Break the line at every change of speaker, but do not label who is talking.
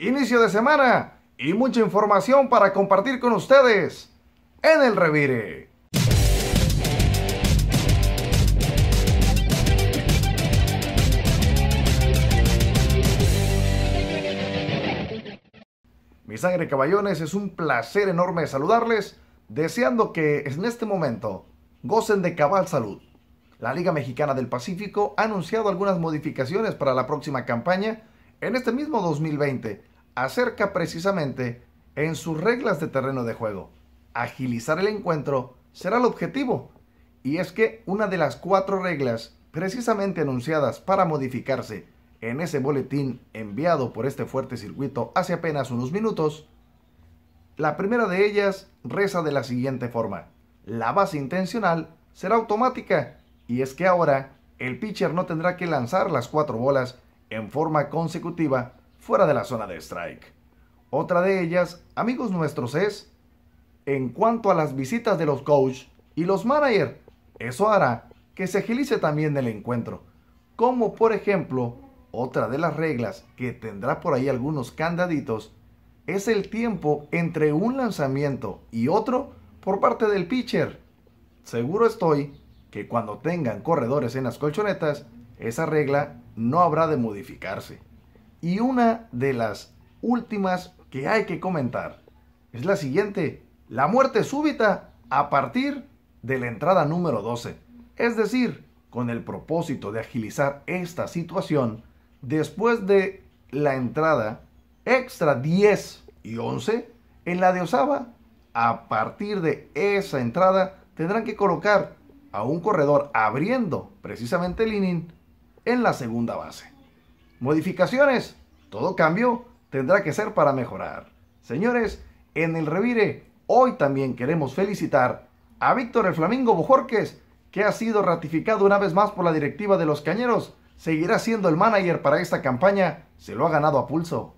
inicio de semana y mucha información para compartir con ustedes en el revire. Mi sangre caballones, es un placer enorme saludarles, deseando que en este momento gocen de cabal salud. La Liga Mexicana del Pacífico ha anunciado algunas modificaciones para la próxima campaña en este mismo 2020, acerca precisamente en sus reglas de terreno de juego. Agilizar el encuentro será el objetivo. Y es que una de las cuatro reglas precisamente anunciadas para modificarse en ese boletín enviado por este fuerte circuito hace apenas unos minutos, la primera de ellas reza de la siguiente forma. La base intencional será automática y es que ahora el pitcher no tendrá que lanzar las cuatro bolas en forma consecutiva fuera de la zona de strike. Otra de ellas, amigos nuestros, es en cuanto a las visitas de los coach y los manager Eso hará que se agilice también el encuentro. Como por ejemplo, otra de las reglas que tendrá por ahí algunos candaditos es el tiempo entre un lanzamiento y otro por parte del pitcher. Seguro estoy que cuando tengan corredores en las colchonetas, esa regla no habrá de modificarse. Y una de las últimas que hay que comentar es la siguiente, la muerte súbita a partir de la entrada número 12. Es decir, con el propósito de agilizar esta situación, después de la entrada extra 10 y 11, en la de Osaba, a partir de esa entrada tendrán que colocar a un corredor abriendo precisamente el inning en la segunda base modificaciones, todo cambio tendrá que ser para mejorar. Señores, en el revire, hoy también queremos felicitar a Víctor el Flamingo Bojorques, que ha sido ratificado una vez más por la directiva de los Cañeros. Seguirá siendo el manager para esta campaña, se lo ha ganado a pulso.